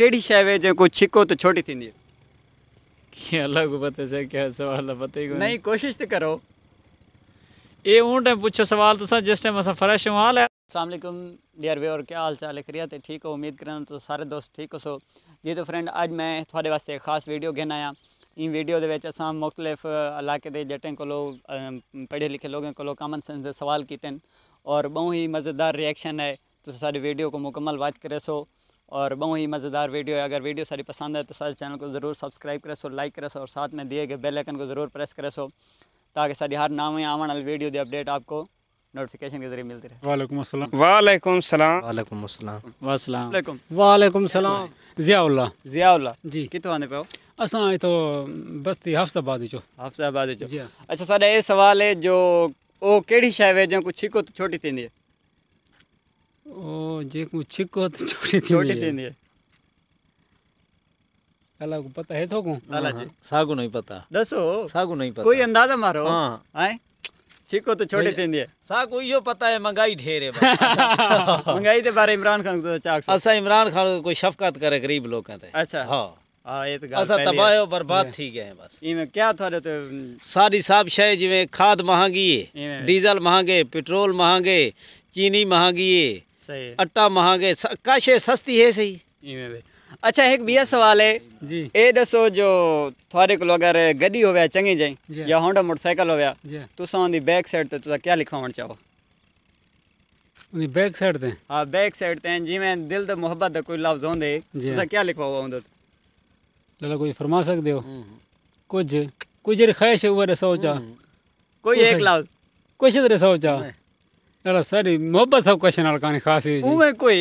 કેડી શાવે જે કોઈ છીકો તો છોટી થીंदी કે અલગ બતે છે કે સવાલ ही કોની નહીં કોશિશ તો करो ये उन टाइम पूछो सवाल तुसा तो जिस टाइम असा फ्रेश हूं हाल है अस्सलाम वालेकुम डियर व्यूअर क्या हाल चाल है खरिया ते ठीक हो उम्मीद करा तो सारे दोस्त ठीक हो सो जी तो फ्रेंड आज मैं थोड़े वास्ते एक खास वीडियो घेन आया इन वीडियो दे विच असा मुख्तलिफ इलाके दे जटें लोग पढ़े लिखे लोगों कोलो कॉमन सेंस दे सवाल कीते और बहुत ही मज़ेदार रिएक्शन है तो सारी वीडियो को मुकम्मल वाच करे सो और बहुत ही मज़ेदार वीडियो है अगर वीडियो सारी पसंद है तो सारे चैनल को ज़रूर सब्सक्राइब करे सो लाइक करे सो और साथ में दिए गए बेलाइकन को ज़रूर प्रेस करे सो ताकि सारी हर नाम आवन वाली वीडियो की अपडेट आपको नोटिफिकेशन के जरिए मिलती रहे वालेकुम अस्सलाम वालेकुम सलाम वालेकुम अस्सलाम वालेकुम वालेकुम वालेकुम सलाम जियाउल्ला जियाउल्ला जी कितो आने पे हो असा तो बस्ती हफ्साबाद चो हफ्साबाद चो अच्छा साडा ये सवाल है जो ओ केड़ी शय जो कुछ छिको तो छोटी थी ओ जे जेकु छिको तो छोटी थी छोटी थी ने अला को पता है तो को हाँ, हाँ, अला जी सागु नहीं पता दसो सागु नहीं पता कोई अंदाजा मारो हां आए छिको तो छोटे थी नहीं सागु यो पता है महंगाई ढेर है महंगाई के बारे इमरान खान को तो चाक असा इमरान खान को कोई शफकत करे गरीब लोग ते अच्छा हां हाँ, तो असा तबाह बर्बाद थी गए बस इमें क्या थोड़े तो सारी सब शय जिवें खाद महंगी है डीजल महंगे पेट्रोल महंगे चीनी महंगी है सही अट्टा महंगे काशे सस्ती है सही अच्छा एक बिया सवाल है जी ए दसो जो थारे को अगर गड्डी होवे चंगी जाई या होंडा मोटरसाइकिल होवे तुसा ओन दी बैक साइड ते तुसा क्या लिखा होण चाहो उनी बैक साइड ते हां बैक साइड ते जिवें दिल ते मोहब्बत दा कोई लफ्ज होंदे तुसा क्या लिखवा हुआ होंदा लला कोई फरमा सकदे हो हम्म, हम्म। कुछ हम्म, कोई जेरी ख्वाहिश है वो दसो चा कोई एक लफ्ज कुछ दसो चा अरे सारी मोहब्बत सब कुछ नाल कहानी खास हुई उवे कोई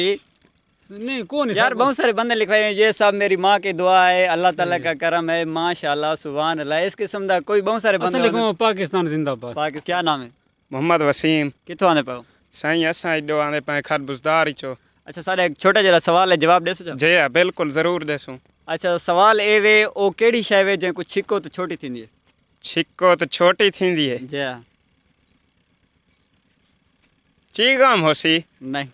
नहीं कौन यार बहुत सारे बंदे लिखवाए हैं ये सब मेरी माँ की दुआ है अल्लाह ताला का करम है माशाल्लाह सुभान अल्लाह इस किस्म का कोई बहुत सारे बंदे लिखो पाकिस्तान जिंदाबाद पाकिस्तान क्या नाम है मोहम्मद वसीम किथों आने पाओ साईं असां एॾो हाणे पाण खरबुज़दार ई चओ अच्छा सारे छोटा जहिड़ा सवाल जवाब ॾेसो जी हा बिल्कुलु ज़रूरु ॾेसूं अच्छा सवाल ए वे ओ कहिड़ी शइ वे जंहिं कुझु छिको त छोटी थींदी आहे छिको त छोटी थींदी आहे जी हा चीगम होसी नहीं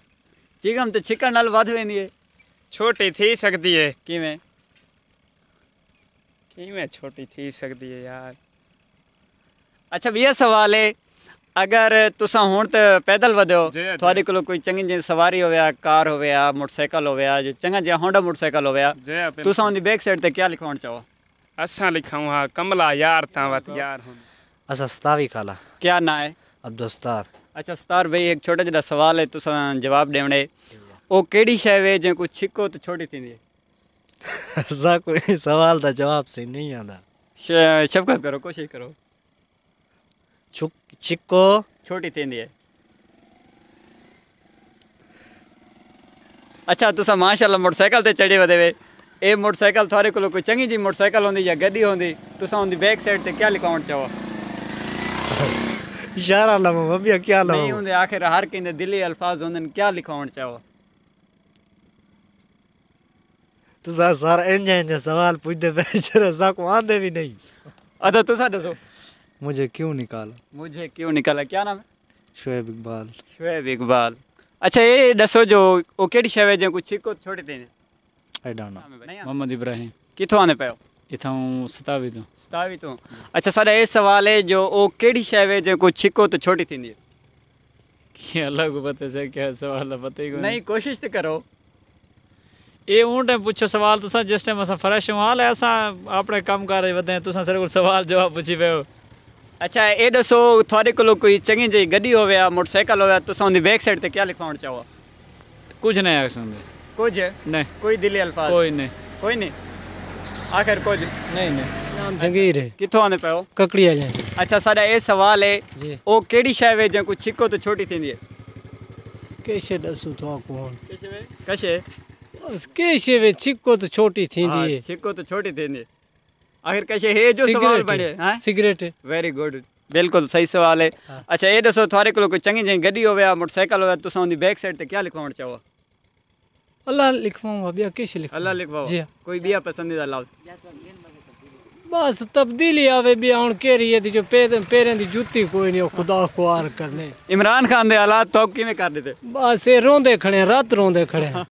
चीगम तो छिकण नाल वध वेंदी है छोटी थी सकती है किवें किवें छोटी थी सकती है यार अच्छा भैया सवाल है अगर तुसा हुन तो पैदल वधो थोड़े कोलो कोई चंगी जी सवारी होया कार होया मोटरसाइकिल होया जो चंगा जी होंडा मोटरसाइकिल होया तुसा उन बैक साइड ते क्या लिखवाण चाहो असा लिखाऊं हां कमला यार ता वत यार असा सतावी काला क्या ना है अब्दुस्तार अच्छा सतार भाई एक छोटा जरा सवाल है तुम जवाब देने वो कड़ी शह वे जो कुछ छिको तो छोटी थी कोई सवाल का जवाब से नहीं आता शबकत करो कोशिश करो छिको छोटी थी अच्छा तुसा माशाल्लाह मोटरसाइकिल ते चढ़े वे ए मोटरसाइकिल थोड़े को कोई चंगी जी मोटरसाइकिल होंगी या गड्डी होंगी तुसा उनकी बैक साइड ते क्या लिखा चाहो इशारा लाऊं अभी क्या लाऊं नहीं हुंदे आखिर हर किंदे दिली अल्फाज हुंदन क्या लिखोण चाहो तुसा सारा इंज इंज सवाल पूछदे पे जरा सा को आंदे भी नहीं अदा अच्छा, तुसा दसो मुझे क्यों निकाला मुझे क्यों निकाला क्या नाम है शुएब इकबाल शुएब इकबाल अच्छा ये दसो जो ओ केड़ी शवे जे कुछ छिको छोड़े थे I don't know Mohammad Ibrahim किथों आने पयो ਇਥੋਂ 27 ਤੋਂ 27 ਤੋਂ ਅੱਛਾ ਸਾਡਾ ਇਹ ਸਵਾਲ ਹੈ ਜੋ ਉਹ ਕਿਹੜੀ ਸ਼ੈ ਵੇ ਜੇ ਕੋਈ ਛਿੱਕੋ ਤਾਂ ਛੋਟੀ ਥਿੰਦੀ ਹੈ ਕੀ ਅੱਲਾਹ ਕੋ ਪਤਾ ਸੇ ਕੀ ਸਵਾਲ ਦਾ ਪਤਾ ਹੀ ਕੋਈ ਨਹੀਂ ਕੋਸ਼ਿਸ਼ ਤੇ ਕਰੋ ਇਹ ਉਹ ਟਾਈਮ ਪੁੱਛੋ ਸਵਾਲ ਤੁਸੀਂ ਜਿਸ ਟਾਈਮ ਅਸਾਂ ਫਰੈਸ਼ ਹਾਲ ਹੈ ਅਸਾਂ ਆਪਣੇ ਕੰਮ ਕਰ ਰਹੇ ਵਧੇ ਤੁਸੀਂ ਸਿਰਫ ਸਵਾਲ ਜਵਾਬ ਪੁੱਛੀ ਪਏ ਹੋ ਅੱਛਾ ਇਹ ਦੱਸੋ ਤੁਹਾਡੇ ਕੋਲ ਕੋਈ ਚੰਗੀ ਜਿਹੀ ਗੱਡੀ ਹੋਵੇ ਆ ਮੋਟਰਸਾਈਕਲ ਹੋਵੇ ਤੁਸੀਂ ਉਹਦੀ ਬੈਕ ਸਾਈਡ ਤੇ ਕੀ ਲਿਖਵਾਉਣ ਚਾਹੋ ਕੁਝ ਨਹੀਂ ਆਖ ਸੰਦੇ ਕੁਝ ਨਹੀਂ ਕੋਈ ਦਿਲੀ ਅਲਫਾਜ਼ ਕੋਈ ਨਹੀਂ ਕੋਈ ਨਹੀਂ आखिर कुछ नहीं नहीं ਨਾਮ ਜੰਗੀਰ ਹੈ ਕਿੱਥੋਂ ਆਨੇ ਪਏ ਹੋ ਕਕੜੀਆ ਜਾਂ ਅੱਛਾ ਸਾਡਾ ਇਹ ਸਵਾਲ ਹੈ ਜੀ। ਉਹ ਕਿਹੜੀ ਸ਼ੈ ਵੇ ਜਾਂ ਕੋਈ ਛਿੱਕੋ ਤੋਂ कैसे दसू तो कौन ਕਸ਼ੇ ਕਸ਼ੇ कैसे वे छिको तो छोटी थी हाँ, छिको तो छोटी थी नहीं हाँ, तो आखिर कैसे हे जो सवाल बने हैं हाँ? सिगरेट वेरी गुड बिल्कुल सही सवाल है हाँ। अच्छा ये दसो थारे कोल कोई चंगी चंगी गड्डी होवे या मोटरसाइकिल होवे तुसा उनदी बैक साइड ते क्या लिखवाण चाहो अल्लाह लिखवाऊंगा ब्याह कैसे लिख अल्लाह लिखवाओ जी कोई ब्याह पसंदीदा लाओ बस तब्दीली आवे भी हूँ के रही है जो पैर पैरें की जूती कोई नहीं खुदा खुआर करने इमरान खान के हालात तो किमें कर देते बस ये रोंदे खड़े रात रोंदे खड़े